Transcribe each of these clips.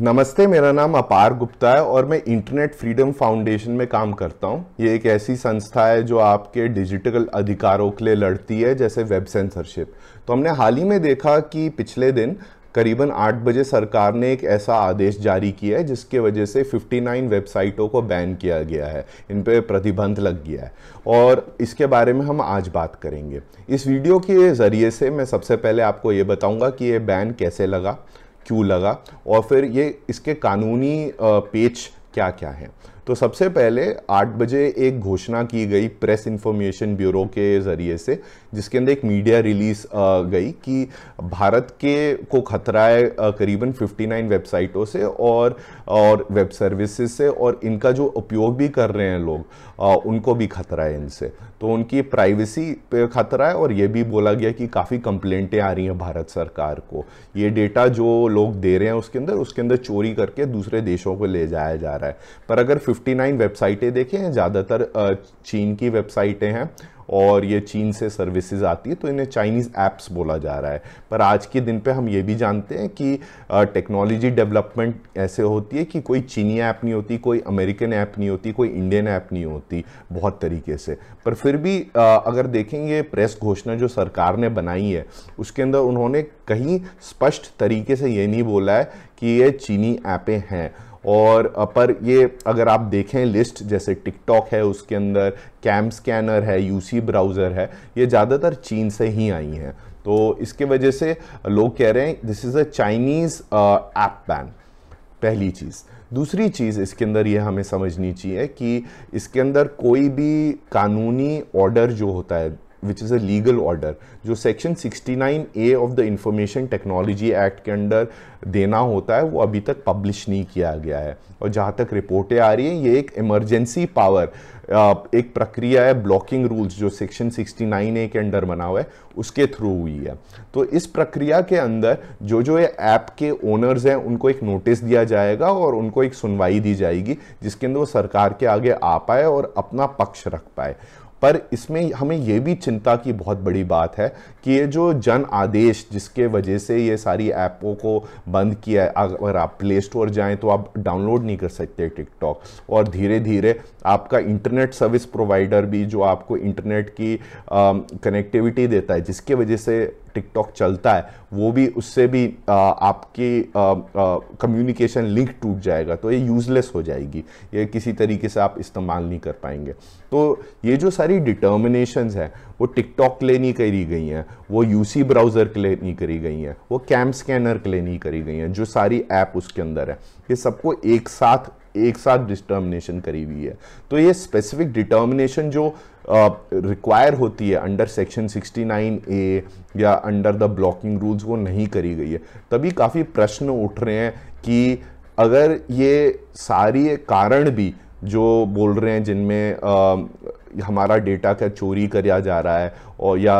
नमस्ते मेरा नाम अपार गुप्ता है और मैं इंटरनेट फ्रीडम फाउंडेशन में काम करता हूँ ये एक ऐसी संस्था है जो आपके डिजिटल अधिकारों के लिए लड़ती है जैसे वेब सेंसरशिप तो हमने हाल ही में देखा कि पिछले दिन करीबन आठ बजे सरकार ने एक ऐसा आदेश जारी किया है जिसके वजह से 59 वेबसाइटों को बैन किया गया है इन पर प्रतिबंध लग गया है और इसके बारे में हम आज बात करेंगे इस वीडियो के ज़रिए से मैं सबसे पहले आपको ये बताऊंगा कि ये बैन कैसे लगा क्यों लगा और फिर ये इसके कानूनी पेच क्या क्या हैं तो सबसे पहले आठ बजे एक घोषणा की गई प्रेस इंफॉर्मेशन ब्यूरो के ज़रिए से जिसके अंदर एक मीडिया रिलीज गई कि भारत के को खतरा है करीबन 59 वेबसाइटों से और और वेब सर्विसेज से और इनका जो उपयोग भी कर रहे हैं लोग उनको भी खतरा है इनसे तो उनकी प्राइवेसी पे खतरा है और ये भी बोला गया कि काफ़ी कंप्लेंटें आ रही हैं भारत सरकार को ये डेटा जो लोग दे रहे हैं उसके अंदर उसके अंदर चोरी करके दूसरे देशों को ले जाया जा रहा है पर अगर 59 वेबसाइटें देखे हैं ज़्यादातर चीन की वेबसाइटें हैं और ये चीन से सर्विसेज आती है तो इन्हें चाइनीज़ ऐप्स बोला जा रहा है पर आज के दिन पे हम ये भी जानते हैं कि टेक्नोलॉजी डेवलपमेंट ऐसे होती है कि कोई चीनी ऐप नहीं होती कोई अमेरिकन ऐप नहीं होती कोई इंडियन ऐप नहीं होती बहुत तरीके से पर फिर भी आ, अगर देखेंगे प्रेस घोषणा जो सरकार ने बनाई है उसके अंदर उन्होंने कहीं स्पष्ट तरीके से ये नहीं बोला है कि ये चीनी ऐपें हैं और पर ये अगर आप देखें लिस्ट जैसे टिकटॉक है उसके अंदर कैम स्कैनर है यूसी ब्राउज़र है ये ज़्यादातर चीन से ही आई हैं तो इसके वजह से लोग कह रहे हैं this is a Chinese app ban पहली चीज़ दूसरी चीज़ इसके अंदर ये हमें समझनी चाहिए कि इसके अंदर कोई भी कानूनी ऑर्डर जो होता है which is a legal order जो section 69 A of the information technology act के अंडर देना होता है वो अभी तक पब्लिश नहीं किया गया है और जहाँ तक रिपोर्टें आ रही हैं ये एक इमरजेंसी पावर एक प्रक्रिया है ब्लॉकिंग रूल्स जो सेक्शन 69 ए के अंडर बना हुआ है उसके थ्रू हुई है तो इस प्रक्रिया के अंदर जो जो ये ऐप के ओनर्स हैं उनको एक नोटिस दिया जाएगा और उनको एक सुनवाई दी जाएगी जिसके अंदर वो सरकार के आगे आ पाए और अपना पक्ष रख पाए पर इसमें हमें यह भी चिंता की बहुत बड़ी बात है कि ये जो जन आदेश जिसके वजह से ये सारी ऐपों को बंद किया है अगर आप प्ले स्टोर जाएं तो आप डाउनलोड नहीं कर सकते टिकटॉक और धीरे धीरे आपका इंटरनेट सर्विस प्रोवाइडर भी जो आपको इंटरनेट की कनेक्टिविटी देता है जिसके वजह से टिकटॉक चलता है वो भी उससे भी आ, आपकी कम्युनिकेशन लिंक टूट जाएगा तो ये यूज़लेस हो जाएगी ये किसी तरीके से आप इस्तेमाल नहीं कर पाएंगे तो ये जो सारी डिटर्मिनेशंस हैं वो टिकटॉक के लिए नहीं करी गई हैं वो यूसी ब्राउज़र के लिए नहीं करी गई हैं वो कैम स्कैनर के लिए नहीं करी गई हैं जो सारी ऐप उसके अंदर है ये सबको एक साथ एक साथ डिटर्मिनेशन करी हुई है तो ये स्पेसिफिक डिटर्मिनेशन जो रिक्वायर होती है अंडर सेक्शन 69 ए या अंडर द ब्लॉकिंग रूल्स वो नहीं करी गई है तभी काफ़ी प्रश्न उठ रहे हैं कि अगर ये सारी कारण भी जो बोल रहे हैं जिनमें हमारा डेटा क्या चोरी करा जा रहा है और या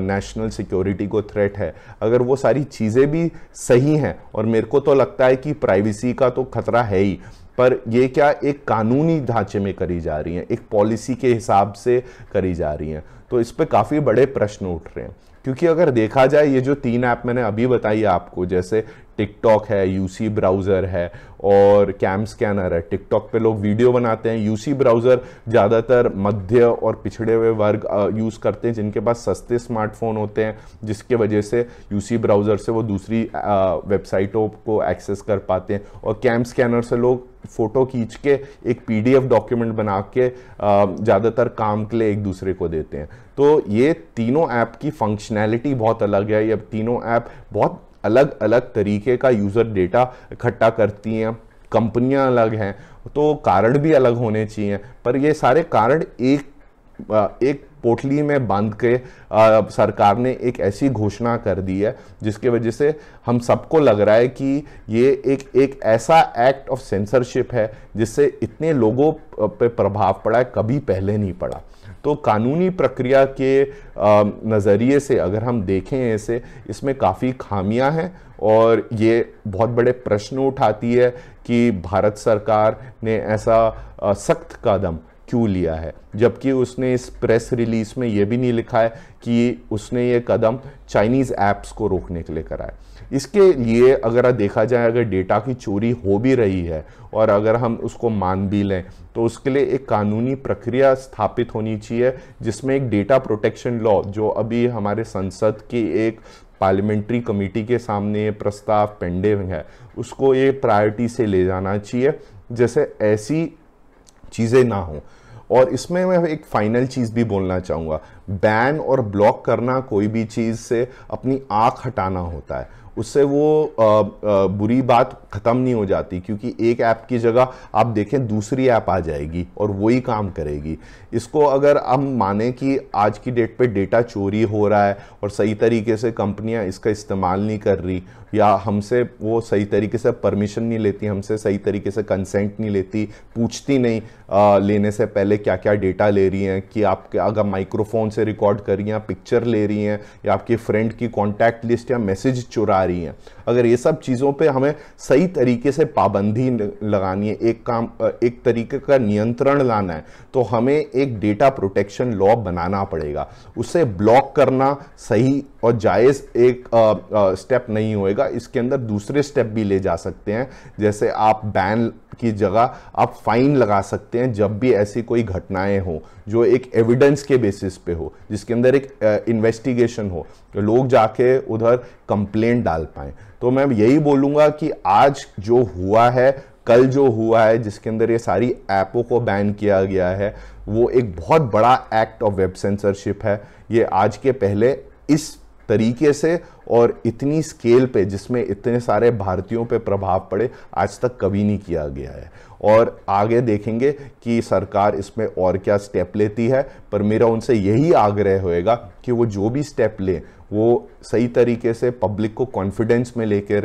नेशनल सिक्योरिटी को थ्रेट है अगर वो सारी चीज़ें भी सही हैं और मेरे को तो लगता है कि प्राइवेसी का तो खतरा है ही पर ये क्या एक कानूनी ढांचे में करी जा रही हैं एक पॉलिसी के हिसाब से करी जा रही हैं तो इस पर काफ़ी बड़े प्रश्न उठ रहे हैं क्योंकि अगर देखा जाए ये जो तीन ऐप मैंने अभी बताई आपको जैसे टिकटॉक है यूसी ब्राउज़र है और कैम स्कैनर है टिकटॉक पे लोग वीडियो बनाते हैं यूसी ब्राउज़र ज़्यादातर मध्य और पिछड़े हुए वर्ग यूज़ करते हैं जिनके पास सस्ते स्मार्टफोन होते हैं जिसके वजह से यूसी ब्राउज़र से वो दूसरी वेबसाइटों को एक्सेस कर पाते हैं और कैम स्कैनर से लोग फ़ोटो खींच के एक पीडीएफ डॉक्यूमेंट बना के ज़्यादातर काम के लिए एक दूसरे को देते हैं तो ये तीनों ऐप की फंक्शनैलिटी बहुत अलग है ये तीनों ऐप बहुत अलग अलग तरीके का यूज़र डेटा इकट्ठा करती हैं कंपनियां अलग हैं तो कारण भी अलग होने चाहिए पर ये सारे कारण एक एक पोटली में बांध के सरकार ने एक ऐसी घोषणा कर दी है जिसके वजह से हम सबको लग रहा है कि ये एक एक ऐसा एक्ट ऑफ सेंसरशिप है जिससे इतने लोगों पे प्रभाव पड़ा है कभी पहले नहीं पड़ा तो कानूनी प्रक्रिया के नज़रिए से अगर हम देखें ऐसे इसमें काफ़ी खामियां हैं और ये बहुत बड़े प्रश्न उठाती है कि भारत सरकार ने ऐसा सख्त कदम क्यों लिया है जबकि उसने इस प्रेस रिलीज में यह भी नहीं लिखा है कि उसने ये कदम चाइनीज़ ऐप्स को रोकने के लिए करा है इसके लिए अगर देखा जाए अगर डेटा की चोरी हो भी रही है और अगर हम उसको मान भी लें तो उसके लिए एक कानूनी प्रक्रिया स्थापित होनी चाहिए जिसमें एक डेटा प्रोटेक्शन लॉ जो अभी हमारे संसद की एक पार्लियामेंट्री कमेटी के सामने प्रस्ताव पेंडिंग है उसको ये प्रायोरिटी से ले जाना चाहिए जैसे ऐसी चीज़ें ना हों और इसमें मैं एक फाइनल चीज़ भी बोलना चाहूँगा बैन और ब्लॉक करना कोई भी चीज़ से अपनी आँख हटाना होता है उससे वो आ, आ, बुरी बात ख़त्म नहीं हो जाती क्योंकि एक ऐप की जगह आप देखें दूसरी ऐप आ जाएगी और वही काम करेगी इसको अगर हम माने कि आज की डेट पे डेटा चोरी हो रहा है और सही तरीके से कंपनियां इसका इस्तेमाल नहीं कर रही या हमसे वो सही तरीके से परमिशन नहीं लेती हमसे सही तरीके से कंसेंट नहीं लेती पूछती नहीं आ, लेने से पहले क्या क्या डेटा ले रही हैं कि आप अगर माइक्रोफोन से रिकॉर्ड कर रही हैं पिक्चर ले रही हैं या आपके फ्रेंड की कॉन्टैक्ट लिस्ट या मैसेज चुरा रही हैं अगर ये सब चीज़ों पे हमें सही तरीके से पाबंदी लगानी है एक काम एक तरीके का नियंत्रण लाना है तो हमें एक डेटा प्रोटेक्शन लॉ बनाना पड़ेगा उसे ब्लॉक करना सही और जायज़ एक स्टेप नहीं होएगा इसके अंदर दूसरे स्टेप भी ले जा सकते हैं जैसे आप बैन की जगह आप फाइन लगा सकते हैं जब भी ऐसी कोई घटनाएं हो जो एक एविडेंस के बेसिस पे हो हो जिसके अंदर एक इन्वेस्टिगेशन हो लोग जाके उधर कंप्लेन डाल पाए तो मैं यही बोलूंगा कि आज जो हुआ है कल जो हुआ है जिसके अंदर ये सारी ऐपों को बैन किया गया है वो एक बहुत बड़ा एक्ट ऑफ वेब सेंसरशिप है ये आज के पहले इस तरीके से और इतनी स्केल पे जिसमें इतने सारे भारतीयों पे प्रभाव पड़े आज तक कभी नहीं किया गया है और आगे देखेंगे कि सरकार इसमें और क्या स्टेप लेती है पर मेरा उनसे यही आग्रह होएगा कि वो जो भी स्टेप लें वो सही तरीके से पब्लिक को कॉन्फिडेंस में लेकर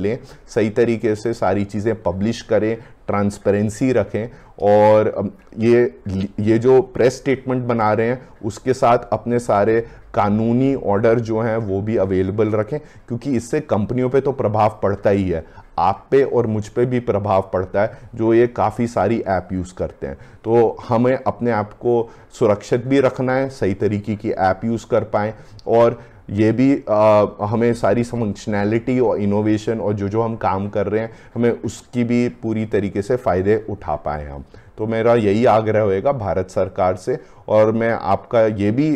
लें सही तरीके से सारी चीज़ें पब्लिश करें ट्रांसपेरेंसी रखें और ये ये जो प्रेस स्टेटमेंट बना रहे हैं उसके साथ अपने सारे कानूनी ऑर्डर जो हैं वो भी अवेलेबल रखें क्योंकि इससे कंपनियों पे तो प्रभाव पड़ता ही है आप पे और मुझ पे भी प्रभाव पड़ता है जो ये काफ़ी सारी ऐप यूज़ करते हैं तो हमें अपने आप को सुरक्षित भी रखना है सही तरीके की ऐप यूज़ कर पाएँ और ये भी आ, हमें सारी फंक्शनैलिटी और इनोवेशन और जो जो हम काम कर रहे हैं हमें उसकी भी पूरी तरीके से फ़ायदे उठा पाए हम तो मेरा यही आग्रह होएगा भारत सरकार से और मैं आपका ये भी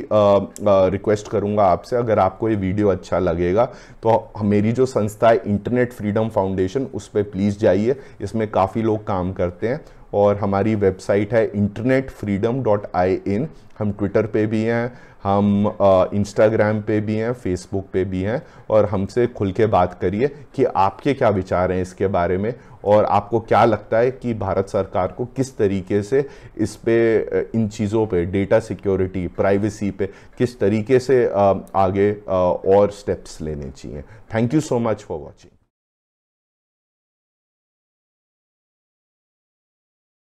रिक्वेस्ट करूँगा आपसे अगर आपको ये वीडियो अच्छा लगेगा तो मेरी जो संस्था है इंटरनेट फ्रीडम फाउंडेशन उस पर प्लीज़ जाइए इसमें काफ़ी लोग काम करते हैं और हमारी वेबसाइट है internet freedom dot I N हम ट्विटर पे भी हैं हम इंस्टाग्राम पे भी हैं फेसबुक पे भी हैं और हमसे खुल के बात करिए कि आपके क्या विचार हैं इसके बारे में और आपको क्या लगता है कि भारत सरकार को किस तरीके से इस पे इन चीज़ों पे डेटा सिक्योरिटी प्राइवेसी पे किस तरीके से आगे और स्टेप्स लेने चाहिए thank you so much for watching